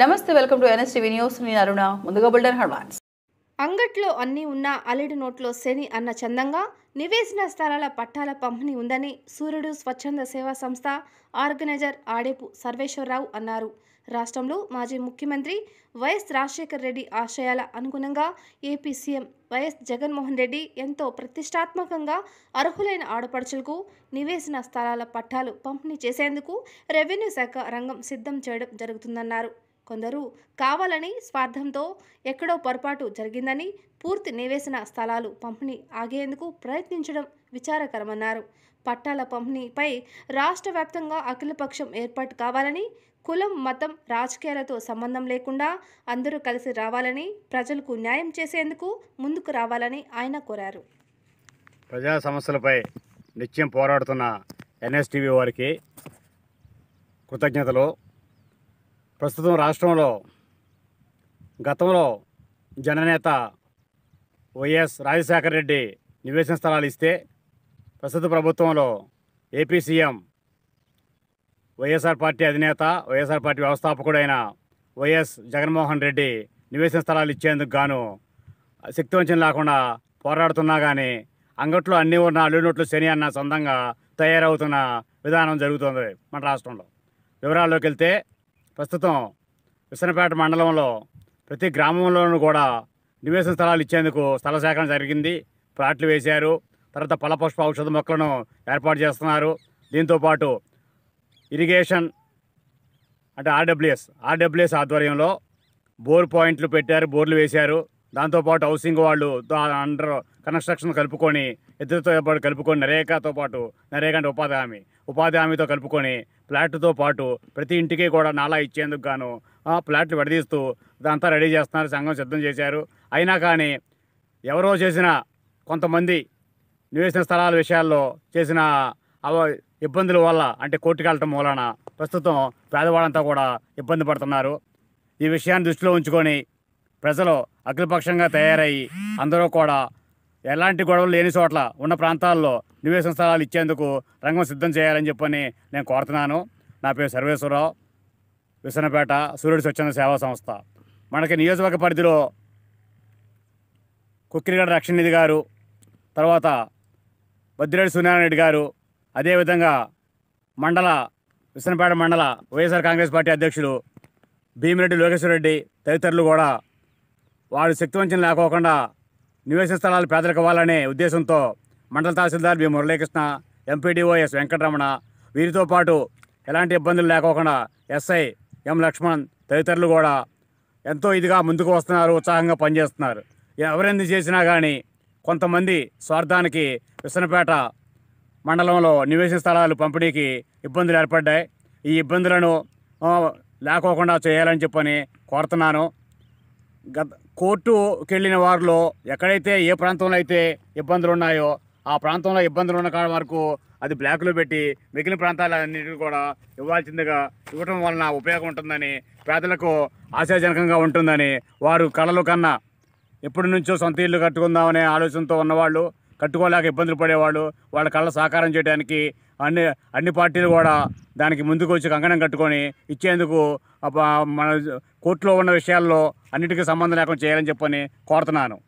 నమస్తే welcome to NSTV news నేను అరుణ ముందుగా బుల్డన్ హెడ్వాన్స్ అంగట్లో అన్నీ ఉన్న అలెడు నోట్లో శని అన్న చందంగా నివేసిన స్థలాల పట్టాల పంపిణీ ఉందని సూర్యుడు స్వచ్ఛంద సేవా సంస్థ ఆర్గనైజర్ ఆడేపు సర్వేశ్వరరావు అన్నారు రాష్ట్రంలో మాజీ ముఖ్యమంత్రి వైఎస్ రాజశేఖర రెడ్డి ఆశయాల అనుగుణంగా AP CM YS Jaganmohan Reddy ఎంతో ప్రతిష్టాత్మకంగా అర్హులైన ఆడపడుచులకు నివేసిన స్థలాల పట్టాలు పంపిణీ చేసేందుకు రెవెన్యూ శాఖ రంగం సిద్ధం చేయడం జరుగుతుందన్నారు కొందరు కావాలని స్వార్థంతో ఎక్కడో పొరపాటు జరిగిందని పూర్తి నివేశన స్థలాలు పంపిణీ ఆగేందుకు ప్రయత్నించడం విచారకరమన్నారు పట్టాల పంపిణీపై రాష్ట్ర వ్యాప్తంగా అఖిలపక్షం ఏర్పాటు కావాలని కులం మతం రాజకీయాలతో సంబంధం లేకుండా అందరూ కలిసి రావాలని ప్రజలకు న్యాయం చేసేందుకు ముందుకు రావాలని ఆయన కోరారు ప్రజా సమస్యలపై నిత్యం పోరాడుతున్న ఎన్ఎస్టీవీ వారికి కృతజ్ఞతలు ప్రస్తుతం రాష్ట్రంలో గతంలో జననేత వైఎస్ రాజశేఖర రెడ్డి నివేశన స్థలాలు ఇస్తే ప్రస్తుత ప్రభుత్వంలో ఏపీ సీఎం వైఎస్ఆర్ పార్టీ అధినేత వైఎస్ఆర్ పార్టీ వ్యవస్థాపకుడైన వైఎస్ జగన్మోహన్ రెడ్డి నివేశన స్థలాలు ఇచ్చేందుకు గాను శక్తివంచం లేకుండా పోరాడుతున్నా కానీ అంగట్లో అన్ని ఉన్న నోట్లు శని అన్న సొంతంగా తయారవుతున్న విధానం జరుగుతుంది మన రాష్ట్రంలో వివరాల్లోకి వెళ్తే ప్రస్తుతం విసనపేట మండలంలో ప్రతి గ్రామంలోనూ కూడా నివేసన స్థలాలు ఇచ్చేందుకు స్థల సేకరణ జరిగింది ప్లాట్లు వేశారు తర్వాత పలపుష్ప ఔషధ మొక్కలను ఏర్పాటు చేస్తున్నారు దీంతోపాటు ఇరిగేషన్ అంటే ఆర్డబ్ల్యూఎస్ ఆర్డబ్ల్యూఎస్ ఆధ్వర్యంలో బోర్ పాయింట్లు పెట్టారు బోర్లు వేశారు దాంతోపాటు హౌసింగ్ వాళ్ళు అండర్ కన్స్ట్రక్షన్ కలుపుకొని ఇద్దరితో పాటు కలుపుకొని నరేకాతో పాటు నరేగా అంటే ఉపాధి హామీ ఉపాధి హామీతో కలుపుకొని ఫ్లాట్తో పాటు ప్రతి ఇంటికి కూడా నాలా ఇచ్చేందుకు గాను ఆ ఫ్లాట్లు విడదీస్తూ ఇదంతా రెడీ చేస్తున్నారు సంఘం సిద్ధం చేశారు అయినా కానీ ఎవరో చేసిన కొంతమంది నివేసిన స్థలాల విషయాల్లో చేసిన అవ ఇబ్బందుల వల్ల అంటే కోర్టుకి వెళ్ళటం మూలన ప్రస్తుతం పేదవాళ్ళంతా కూడా ఇబ్బంది పడుతున్నారు ఈ విషయాన్ని దృష్టిలో ఉంచుకొని ప్రజలు అఖిలపక్షంగా తయారయ్యి అందరూ కూడా ఎలాంటి గొడవలు లేని చోట్ల ఉన్న ప్రాంతాల్లో నివేశన స్థలాలు ఇచ్చేందుకు రంగం సిద్ధం చేయాలని చెప్పని నేను కోరుతున్నాను నా పేరు సర్వేశ్వరరావు విసనపేట సూర్యుడు స్వచ్ఛంద సేవా సంస్థ మనకి నియోజకవర్గ పరిధిలో కుక్కిరిగడ రక్షణ నిధి గారు తర్వాత బద్దిరెడ్డి సూర్యనారాయణ గారు అదేవిధంగా మండల విసనపేట మండల వైఎస్ఆర్ కాంగ్రెస్ పార్టీ అధ్యక్షులు భీమిరెడ్డి లోకేశ్వరరెడ్డి తదితరులు కూడా వారు శక్తివంచన లేకోకుండా నివేశ స్థలాలు ఇవ్వాలనే ఉద్దేశంతో మండల తహసీల్దార్ బి మురళీకృష్ణ ఎంపీడీఓఎస్ వెంకటరమణ వీరితో పాటు ఎలాంటి ఇబ్బందులు లేకోకుండా ఎస్ఐ ఎం లక్ష్మణ్ తదితరులు కూడా ఎంతో ఇదిగా ముందుకు వస్తున్నారు ఉత్సాహంగా పనిచేస్తున్నారు ఎవరెందు చేసినా కానీ కొంతమంది స్వార్థానికి విసనపేట మండలంలో నివేశ స్థలాలు పంపిణీకి ఇబ్బందులు ఏర్పడ్డాయి ఈ ఇబ్బందులను లేకోకుండా చేయాలని చెప్పని కోరుతున్నాను గత కోర్టుకి వెళ్ళిన వారిలో ఎక్కడైతే ఏ ప్రాంతంలో అయితే ఇబ్బందులు ఉన్నాయో ఆ ప్రాంతంలో ఇబ్బందులు ఉన్న కాడ వరకు అది బ్లాక్లో పెట్టి మిగిలిన ప్రాంతాలన్నింటినీ కూడా ఇవ్వాల్సిందిగా ఇవ్వటం వలన ఉపయోగం ఉంటుందని పేదలకు ఆశాజనకంగా ఉంటుందని వారు కళలు కన్నా ఎప్పటి నుంచో సొంత ఇల్లు కట్టుకుందామనే ఆలోచనతో ఉన్నవాళ్ళు కట్టుకోలేక ఇబ్బందులు పడేవాళ్ళు వాళ్ళ కళ్ళ సాకారం చేయడానికి అన్ని అన్ని పార్టీలు కూడా దానికి ముందుకు వచ్చి కంకణం కట్టుకొని ఇచ్చేందుకు మన కోర్టులో ఉన్న విషయాల్లో అన్నిటికీ సంబంధం లేకుండా చేయాలని చెప్పని కోరుతున్నాను